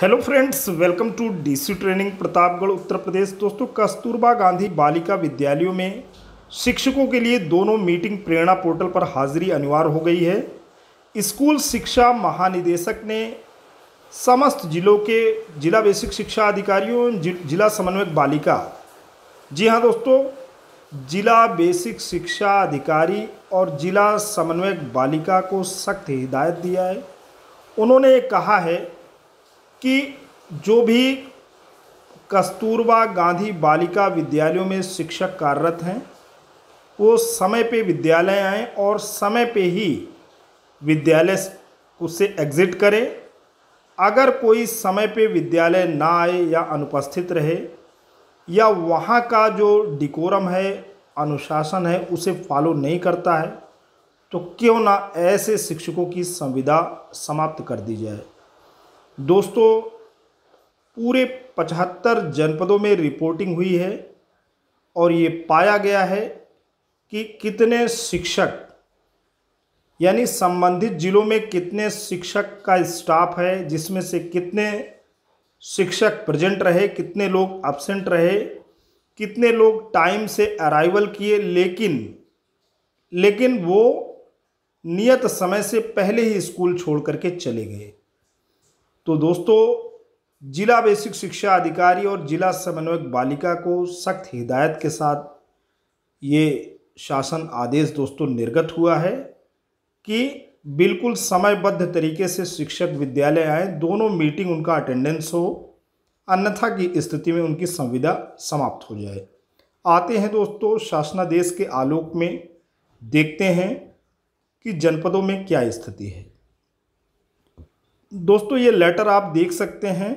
hello friends welcome to DC training Pratapgarh Uttar Pradesh दोस्तों कस्तूरबा गांधी बालिका विद्यालयों में शिक्षकों के लिए दोनों मीटिंग प्रेरणा पोर्टल पर हाजिरी अनिवार्य हो गई है स्कूल शिक्षा महानिदेशक ने समस्त जिलों के जिला बेसिक शिक्षा अधिकारियों जिला समन्वयक बालिका जी हाँ दोस्तों जिला बेसिक शिक्षा अधिकारी और जिला समन्वयक बालिका को सख्त हिदायत दिया है उन्होंने कहा है कि जो भी कस्तूरबा गांधी बालिका विद्यालयों में शिक्षक कार्यरत हैं वो समय पे विद्यालय आए और समय पे ही विद्यालय उससे एग्ज़िट करें अगर कोई समय पे विद्यालय ना आए या अनुपस्थित रहे या वहाँ का जो डिकोरम है अनुशासन है उसे फॉलो नहीं करता है तो क्यों ना ऐसे शिक्षकों की संविदा समाप्त कर दी जाए दोस्तों पूरे पचहत्तर जनपदों में रिपोर्टिंग हुई है और ये पाया गया है कि कितने शिक्षक यानी संबंधित जिलों में कितने शिक्षक का स्टाफ है जिसमें से कितने शिक्षक प्रेजेंट रहे कितने लोग एबसेंट रहे कितने लोग टाइम से अराइवल किए लेकिन लेकिन वो नियत समय से पहले ही स्कूल छोड़ करके चले गए तो दोस्तों जिला बेसिक शिक्षा अधिकारी और जिला समन्वयक बालिका को सख्त हिदायत के साथ ये शासन आदेश दोस्तों निर्गत हुआ है कि बिल्कुल समयबद्ध तरीके से शिक्षक विद्यालय आए दोनों मीटिंग उनका अटेंडेंस हो अन्यथा की स्थिति में उनकी संविदा समाप्त हो जाए आते हैं दोस्तों शासनादेश के आलोक में देखते हैं कि जनपदों में क्या स्थिति है दोस्तों ये लेटर आप देख सकते हैं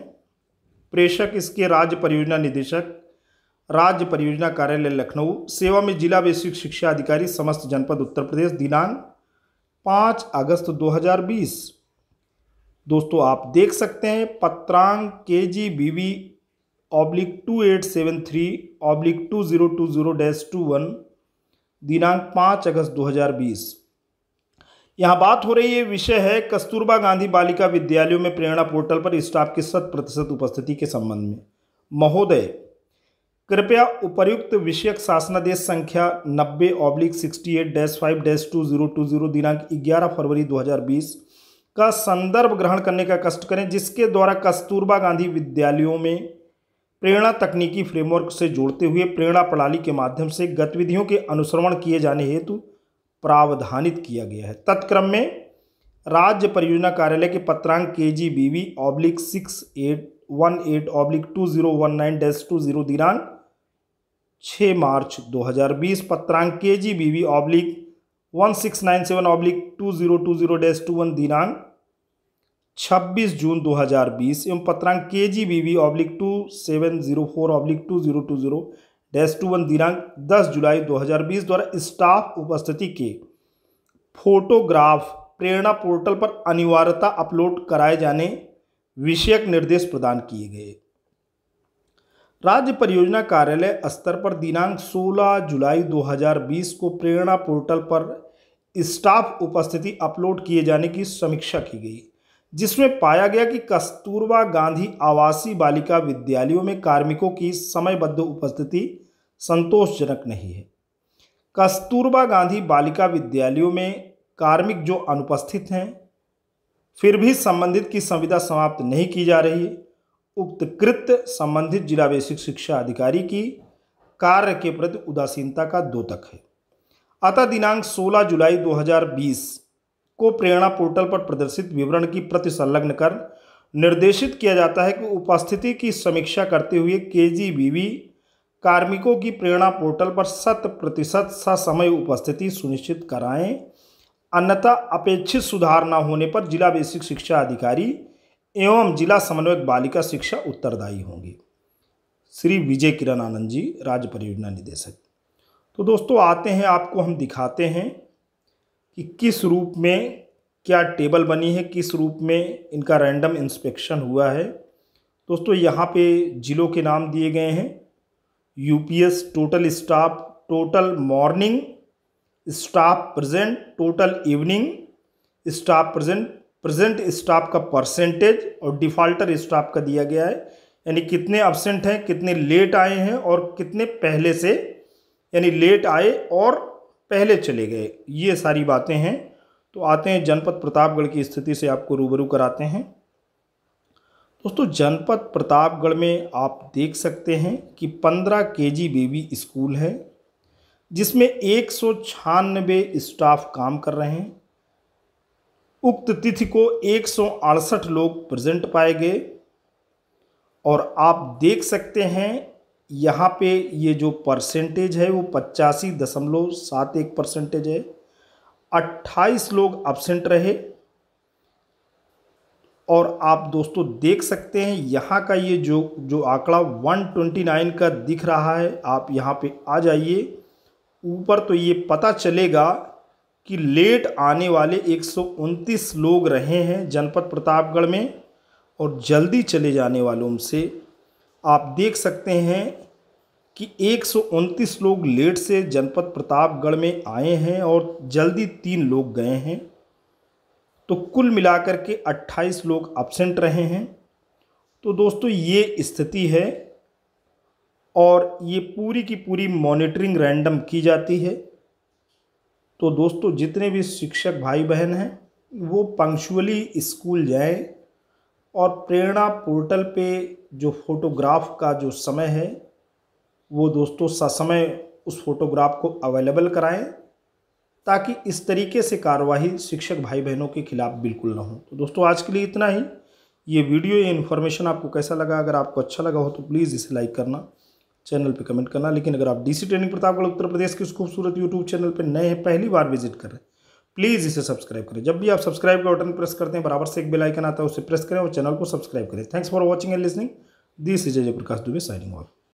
प्रेषक इसके राज्य परियोजना निदेशक राज्य परियोजना कार्यालय लखनऊ सेवा में जिला बेसिक शिक्षा अधिकारी समस्त जनपद उत्तर प्रदेश दिनांक पाँच अगस्त 2020 दोस्तों आप देख सकते हैं पत्रांक के G B V oblique two eight seven three oblique two zero two zero dash two one दिनांक पाँच अगस्त 2020 यहाँ बात हो रही है विषय है कस्तूरबा गांधी बालिका विद्यालयों में प्रेरणा पोर्टल पर स्टाफ की शत प्रतिशत उपस्थिति के संबंध में महोदय कृपया उपर्युक्त विषयक शासनादेश संख्या नब्बे oblique sixty eight dash five dash two zero two zero दिनांक ग्यारह फरवरी दो हज़ार बीस का संदर्भ ग्रहण करने का कष्ट करें जिसके द्वारा कस्तूरबा गांधी विद्यालयों में प्रेरणा तकनीकी फ्रेमवर्क से जोड़ते हुए प्रेरणा प्रणाली के माध्यम से गतिविधियों के अनुसरण किए जाने हेतु प्रावधानित किया गया है तत्क्रम में राज्य परियोजना कार्यालय के पत्रांक के G B V oblique six eight one eight oblique two zero one nine dash two zero दिनांक छः मार्च 2020 पत्रांक के G B V oblique one six nine seven oblique two zero two zero dash two one दिनांक छब्बीस जून 2020 एवं पत्रांक के G B V oblique two seven zero four oblique two zero two zero dash two one दिनांक 10 जुलाई 2020 द्वारा staff उपस्थिति के फोटोग्राफ प्रेरणा पोर्टल पर अनिवार्यता अपलोड कराए जाने विषयक निर्देश प्रदान किए गए राज्य परियोजना कार्यालय स्तर पर दिनांक 16 जुलाई 2020 को प्रेरणा पोर्टल पर स्टाफ उपस्थिति अपलोड किए जाने की समीक्षा की गई जिसमें पाया गया कि कस्तूरबा गांधी आवासीय बालिका विद्यालयों में कार्मिकों की समयबद्ध उपस्थिति संतोषजनक नहीं है कस्तूरबा गांधी बालिका विद्यालयों में कार्मिक जो अनुपस्थित हैं फिर भी संबंधित की संविदा समाप्त नहीं की जा रही है उक्त कृत्य संबंधित जिला बेसिक शिक्षा अधिकारी की कार्य के प्रति उदासीनता का दोतक है अतः दिनांक 16 जुलाई को प्रेरणा पोर्टल पर प्रदर्शित विवरण की प्रति संलग्न कर निर्देशित किया जाता है कि उपस्थिति की समीक्षा करते हुए के कार्मिकों की प्रेरणा पोर्टल पर शत प्रतिशत ससमय उपस्थिति सुनिश्चित कराएं अन्यथा अपेक्षित सुधार न होने पर जिला बेसिक शिक्षा अधिकारी एवं जिला समन्वयक बालिका शिक्षा उत्तरदायी होंगे श्री विजय किरण आनंद जी राज्य परियोजना निदेशक तो दोस्तों आते हैं आपको हम दिखाते हैं कि किस रूप में क्या टेबल बनी है किस रूप में इनका रैंडम इंस्पेक्शन हुआ है दोस्तों यहाँ पे ज़िलों के नाम दिए गए हैं UPS total staff total morning staff present total evening staff present present staff का परसेंटेज और डिफाल्टर स्टाफ का दिया गया है यानी कितने एबसेंट हैं कितने लेट आए हैं और कितने पहले से यानी लेट आए और पहले चले गए ये सारी बातें हैं तो आते हैं जनपद प्रतापगढ़ की स्थिति से आपको रूबरू कराते हैं दोस्तों जनपद प्रतापगढ़ में आप देख सकते हैं कि पंद्रह के जी बेबी स्कूल है जिसमें एक सौ स्टाफ काम कर रहे हैं उक्त तिथि को एक लोग प्रेजेंट पाए गए और आप देख सकते हैं यहाँ पे ये जो परसेंटेज है वो पचासी दशमलव सात एक परसेंटेज है अट्ठाईस लोग एबसेंट रहे और आप दोस्तों देख सकते हैं यहाँ का ये जो जो आंकड़ा वन ट्वेंटी नाइन का दिख रहा है आप यहाँ पे आ जाइए ऊपर तो ये पता चलेगा कि लेट आने वाले एक सौ उनतीस लोग रहे हैं जनपद प्रतापगढ़ में और जल्दी चले जाने वालों से आप देख सकते हैं कि एक लोग लेट से जनपद प्रतापगढ़ में आए हैं और जल्दी तीन लोग गए हैं तो कुल मिलाकर के 28 लोग एबसेंट रहे हैं तो दोस्तों ये स्थिति है और ये पूरी की पूरी मॉनिटरिंग रैंडम की जाती है तो दोस्तों जितने भी शिक्षक भाई बहन हैं वो पंक्चुअली स्कूल जाएं और प्रेरणा पोर्टल पे जो फोटोग्राफ का जो समय है वो दोस्तों ससमय उस फोटोग्राफ को अवेलेबल कराएं ताकि इस तरीके से कार्यवाही शिक्षक भाई बहनों के खिलाफ बिल्कुल ना हो तो दोस्तों आज के लिए इतना ही ये वीडियो ये इन्फॉर्मेशन आपको कैसा लगा अगर आपको अच्छा लगा हो तो प्लीज़ इसे लाइक करना चैनल पे कमेंट करना लेकिन अगर आप डीसी ट्रेनिंग प्रतापगढ़ उत्तर प्रदेश के इस खूबसूरत यूट्यूब चैनल पर नए हैं पहली बार विजिट करें प्लीज़ इसे सब्सक्राइब करें जब भी आप सब्सक्राइब का बटन प्रेस करते हैं बराबर से एक बेल आइकन आता है उसे प्रेस करें और चैनल को सब्सक्राइब करें thanks for watching and listening this is Ajay Prakash Dubey signing of